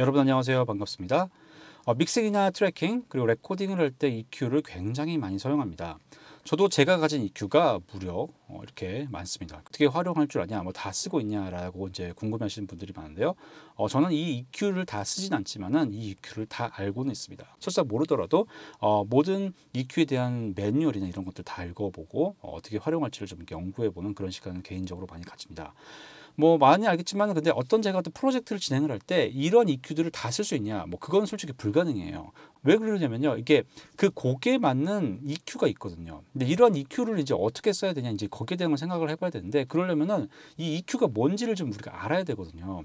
여러분 안녕하세요. 반갑습니다. 어, 믹싱이나 트래킹 그리고 레코딩을 할 때 EQ를 굉장히 많이 사용합니다. 저도 제가 가진 EQ가 무려 어, 이렇게 많습니다. 어떻게 활용할 줄 아냐, 뭐 다 쓰고 있냐라고 이제 궁금해하시는 분들이 많은데요. 어, 저는 이 EQ를 다 쓰진 않지만은 이 EQ를 다 알고는 있습니다. 설사 모르더라도 어, 모든 EQ에 대한 매뉴얼이나 이런 것들 다 읽어보고 어, 어 떻게 활용할지를 좀 연구해보는 그런 시간을 개인적으로 많이 가집니다. 뭐 많이 알겠지만 근데 어떤 제가 어떤 프로젝트를 진행을 할 때 이런 EQ들을 다 쓸 수 있냐? 뭐 그건 솔직히 불가능해요. 왜 그러냐면요. 이게 그 곡에 맞는 EQ가 있거든요. 근데 이런 EQ를 이제 어떻게 써야 되냐 이제 거기에 대한 걸 생각을 해봐야 되는데 그러려면은 이 EQ가 뭔지를 좀 우리가 알아야 되거든요.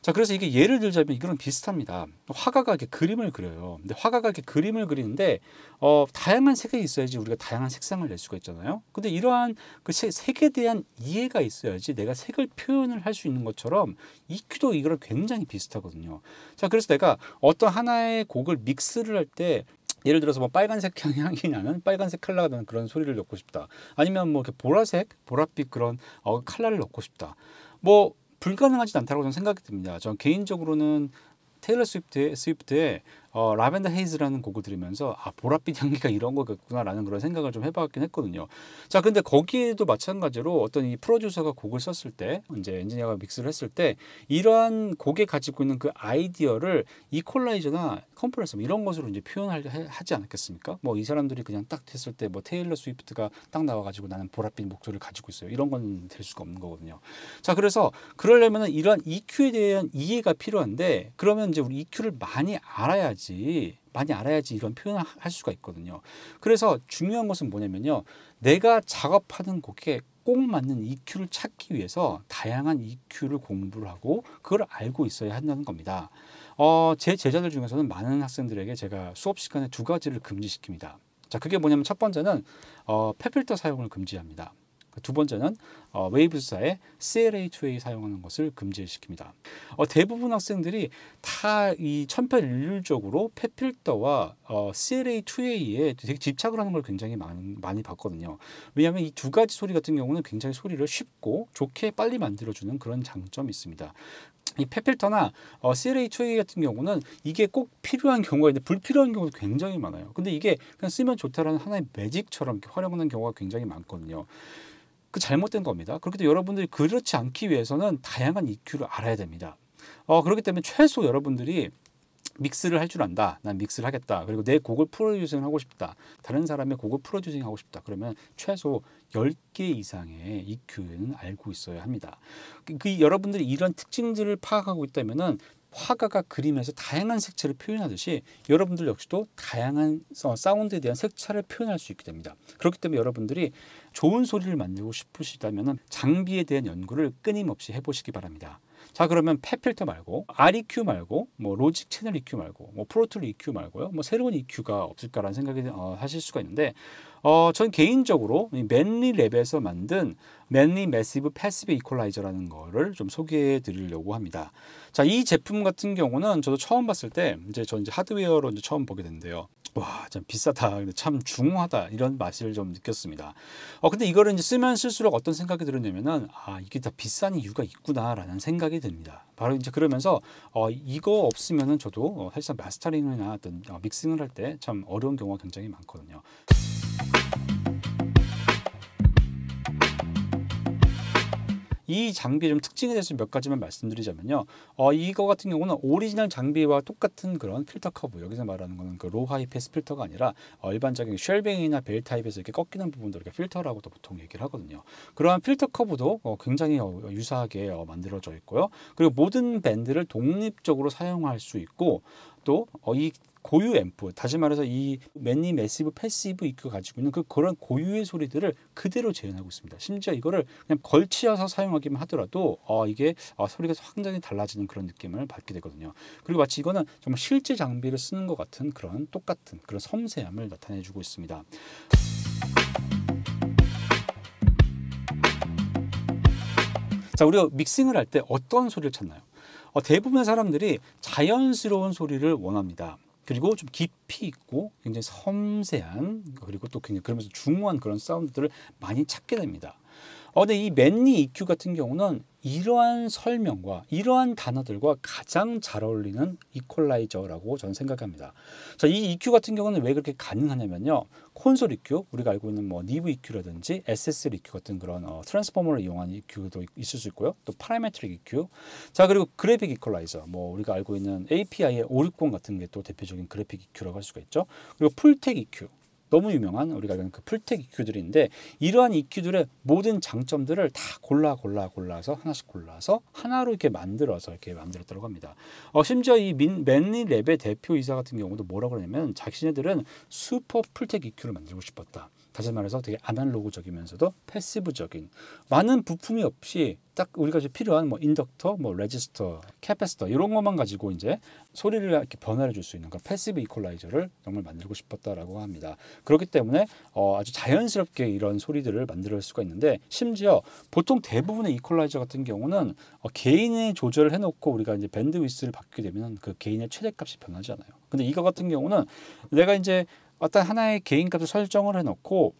자 그래서 이게 예를 들자면 이거랑 비슷합니다. 화가가 이렇게 그림을 그려요. 근데 화가가 이렇게 그림을 그리는데 어 다양한 색이 있어야지 우리가 다양한 색상을 낼 수가 있잖아요. 근데 이러한 그 색에 대한 이해가 있어야지 내가 색을 표현을 표현을 할수 있는 것처럼 EQ도 이거랑 굉장히 비슷하거든요. 자, 그래서 내가 어떤 하나의 곡을 믹스를 할 때 예를 들어서 뭐 빨간색 향이 냐는 빨간색 컬러가 되는 그런 소리를 넣고 싶다. 아니면 뭐 이렇게 보라색, 보랏빛 그런 어, 컬러를 넣고 싶다. 뭐 불가능하지 않다고 저는 생각이 듭니다. 전 개인적으로는 테일러 스위프트의, 스위프트의 어, 라벤더 헤이즈라는 곡을 들으면서 아 보랏빛 향기가 이런 거겠구나라는 그런 생각을 좀 해봤긴 했거든요. 자 근데 거기에도 마찬가지로 어떤 이 프로듀서가 곡을 썼을 때 이제 엔지니어가 믹스를 했을 때 이러한 곡에 가지고 있는 그 아이디어를 이퀄라이저나 컴프레서 뭐 이런 것으로 이제 표현하지 않았겠습니까? 뭐 이 사람들이 그냥 딱 했을 때 뭐 테일러 스위프트가 딱 나와가지고 나는 보랏빛 목소리를 가지고 있어요. 이런 건 될 수가 없는 거거든요. 자 그래서 그러려면은 이러한 EQ에 대한 이해가 필요한데 그러면 이제 우리 EQ를 많이 알아야지. 알아야지 많이 알아야지 이런 표현을 할 수가 있거든요. 그래서 중요한 것은 뭐냐면요. 내가 작업하는 곡에 꼭 맞는 EQ를 찾기 위해서 다양한 EQ를 공부를 하고 그걸 알고 있어야 한다는 겁니다. 어, 제 제자들 중에서는 많은 학생들에게 제가 수업 시간에 두 가지를 금지시킵니다. 자, 그게 뭐냐면 첫 번째는 어, 페필터 사용을 금지합니다. 그러니까 두 번째는 어, 웨이브사의 CLA2A 사용하는 것을 금지시킵니다. 어, 대부분 학생들이 다 이 천편일률적으로 펫필터와 어, CLA2A에 되게 집착을 하는 걸 굉장히 많 많이 봤거든요. 왜냐하면 이 두 가지 소리 같은 경우는 굉장히 소리를 쉽고 좋게 빨리 만들어주는 그런 장점이 있습니다. 이 펫필터나 어, CLA2A 같은 경우는 이게 꼭 필요한 경우가 있는데 불필요한 경우도 굉장히 많아요. 근데 이게 그냥 쓰면 좋다라는 하나의 매직처럼 활용하는 경우가 굉장히 많거든요. 그 잘못된 겁니다. 그렇기 때문에 여러분들이 그렇지 않기 위해서는 다양한 EQ를 알아야 됩니다. 어, 그렇기 때문에 최소 여러분들이 믹스를 할 줄 안다. 난 믹스를 하겠다. 그리고 내 곡을 프로듀싱 하고 싶다. 다른 사람의 곡을 프로듀싱 하고 싶다. 그러면 최소 10개 이상의 EQ는 알고 있어야 합니다. 그, 그 여러분들이 이런 특징들을 파악하고 있다면 화가가 그림에서 다양한 색채를 표현하듯이 여러분들 역시도 다양한 사운드에 대한 색채를 표현할 수 있게 됩니다. 그렇기 때문에 여러분들이 좋은 소리를 만들고 싶으시다면 장비에 대한 연구를 끊임없이 해보시기 바랍니다. 자 그러면 펫필터 말고 REQ 말고 뭐 로직 채널 EQ 말고 뭐 프로툴 EQ 말고요. 뭐 새로운 EQ가 없을까라는 생각이 어, 하실 수가 있는데 어, 전 개인적으로 맨리 랩에서 만든 맨리 매시브 패시브 이퀄라이저라는 거를 좀 소개해 드리려고 합니다. 자, 이 제품 같은 경우는 저도 처음 봤을 때 이제 전 이제 하드웨어로 이제 처음 보게 됐는데요 와, 참 비싸다. 참 중하다. 이런 맛을 좀 느꼈습니다. 어, 근데 이거를 이제 쓰면 쓸수록 어떤 생각이 들었냐면은, 아, 이게 다 비싼 이유가 있구나라는 생각이 듭니다. 바로 이제 그러면서, 어, 이거 없으면은 저도 어, 사실상 마스터링이나 어떤 어, 믹싱을 할 때 참 어려운 경우가 굉장히 많거든요. 이 장비의 좀 특징에 대해서 몇 가지만 말씀드리자면요. 어, 이거 같은 경우는 오리지널 장비와 똑같은 그런 필터 커브 여기서 말하는 거는 그로 하이 패스 필터가 아니라 어, 일반적인 쉘뱅이나 벨 타입에서 이렇게 꺾이는 부분도 이렇게 필터라고도 보통 얘기를 하거든요. 그러한 필터 커브도 어, 굉장히 어, 유사하게 어, 만들어져 있고요. 그리고 모든 밴드를 독립적으로 사용할 수 있고 또이 어, 고유 앰프 다시 말해서 이 매니 매시브 패시브 이 q 가지고 있는 그 그런 고유의 소리들을 그대로 재현하고 있습니다. 심지어 이거를 그냥 걸치어서 사용하기만 하더라도 어, 이게 어, 소리가 상당히 달라지는 그런 느낌을 받게 되거든요. 그리고 마치 이거는 정말 실제 장비를 쓰는 것 같은 그런 똑같은 그런 섬세함을 나타내주고 있습니다. 자, 우리가 믹싱을 할 때 어떤 소리를 찾나요? 어, 대부분의 사람들이 자연스러운 소리를 원합니다. 그리고 좀 깊이 있고 굉장히 섬세한 그리고 또 굉장히 그러면서 중후한 그런 사운드들을 많이 찾게 됩니다. 어, 근데 이 맨니 EQ 같은 경우는 이러한 설명과 이러한 단어들과 가장 잘 어울리는 이퀄라이저라고 저는 생각합니다. 자, 이 EQ 같은 경우는 왜 그렇게 가능하냐면요. 콘솔 EQ, 우리가 알고 있는 뭐 니브 EQ라든지 SSL EQ 같은 그런 어, 트랜스포머를 이용한 EQ도 있을 수 있고요. 또 파라메트릭 EQ. 자, 그리고 그래픽 이퀄라이저. 뭐 우리가 알고 있는 API의 560 같은 게 또 대표적인 그래픽 EQ라고 할 수가 있죠. 그리고 풀텍 EQ. 너무 유명한 우리가 알는 그 풀텍 EQ들인데 이러한 EQ들의 모든 장점들을 다 골라 골라 골라서 하나씩 골라서 하나로 이렇게 만들어서 이렇게 만들었다고 합니다. 어, 심지어 이 민, 맨리 랩의 대표이사 같은 경우도 뭐라고 그러냐면 자신들은 슈퍼 풀텍 EQ를 만들고 싶었다. 다시 말해서 되게 아날로그적이면서도 패시브적인 많은 부품이 없이 딱 우리가 이제 필요한 뭐 인덕터, 뭐 레지스터, 캐패스터 이런 것만 가지고 이제 소리를 이렇게 변화를 줄 수 있는 그런 패시브 이퀄라이저를 정말 만들고 싶었다라고 합니다. 그렇기 때문에 어, 아주 자연스럽게 이런 소리들을 만들 수가 있는데 심지어 보통 대부분의 이퀄라이저 같은 경우는 어, 개인의 조절을 해놓고 우리가 이제 밴드위스를 바뀌게 되면 그 개인의 최대값이 변하지 않아요. 근데 이거 같은 경우는 내가 이제 어떤 하나의 개인값을 설정을 해놓고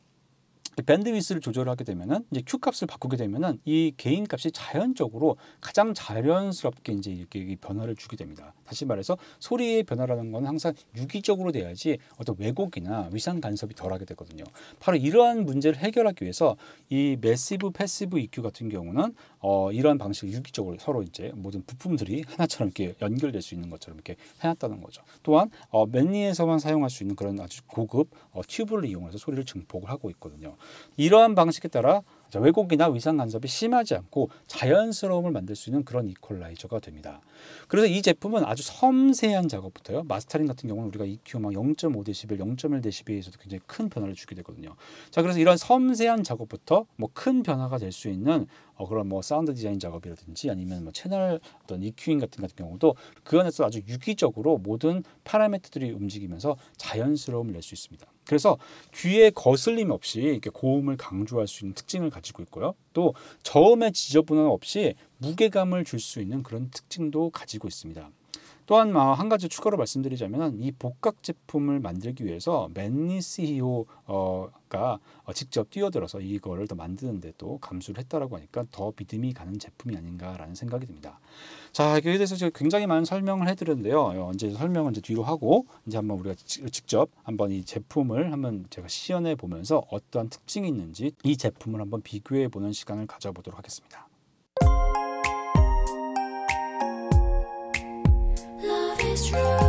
밴드위스를 조절하게 되면은 이제 q 값을 바꾸게 되면은 이 개인 값이 자연적으로 가장 자연스럽게 이제 이렇게 변화를 주게 됩니다. 다시 말해서 소리의 변화라는 건 항상 유기적으로 돼야지 어떤 왜곡이나 위상 간섭이 덜하게 되거든요. 바로 이러한 문제를 해결하기 위해서 이 매시브 패시브 EQ 같은 경우는 어 이러한 방식 을 유기적으로 서로 이제 모든 부품들이 하나처럼 이렇게 연결될 수 있는 것처럼 이렇게 해놨다는 거죠. 또한 어, 맨니에서만 사용할 수 있는 그런 아주 고급 어, 튜브를 이용해서 소리를 증폭을 하고 있거든요. 이러한 방식에 따라 왜곡이나 위상 간섭이 심하지 않고 자연스러움을 만들 수 있는 그런 이퀄라이저가 됩니다. 그래서 이 제품은 아주 섬세한 작업부터요. 마스터링 같은 경우는 우리가 EQ 막 0.5dB, 0.1dB에서도 굉장히 큰 변화를 주게 되거든요. 자, 그래서 이런 섬세한 작업부터 뭐 큰 변화가 될 수 있는 어, 그런 뭐 사운드 디자인 작업이라든지 아니면 뭐 채널 어떤 e q i 같은 같은 경우도 그 안에서 아주 유기적으로 모든 파라미터들이 움직이면서 자연스러움을 낼 수 있습니다. 그래서 귀에 거슬림 없이 이렇게 고음을 강조할 수 있는 특징을 가지고 있고요. 또 저음의 지저분함 없이 무게감을 줄 수 있는 그런 특징도 가지고 있습니다. 또한 아, 한 가지 추가로 말씀드리자면 이 복각 제품을 만들기 위해서 맨니 시 e o 가 어, 직접 뛰어들어서 이거를 더 만드는데 또 감수를 했다라고 하니까 더 믿음이 가는 제품이 아닌가라는 생각이 듭니다. 자, 여기에 대해서 제가 굉장히 많은 설명을 해드렸는데요. 어, 이제 설명은 이제 뒤로 하고 이제 한번 우리가 직접 한번 이 제품을 한번 제가 시연해 보면서 어떠한 특징이 있는지 이 제품을 한번 비교해 보는 시간을 가져보도록 하겠습니다. It's true.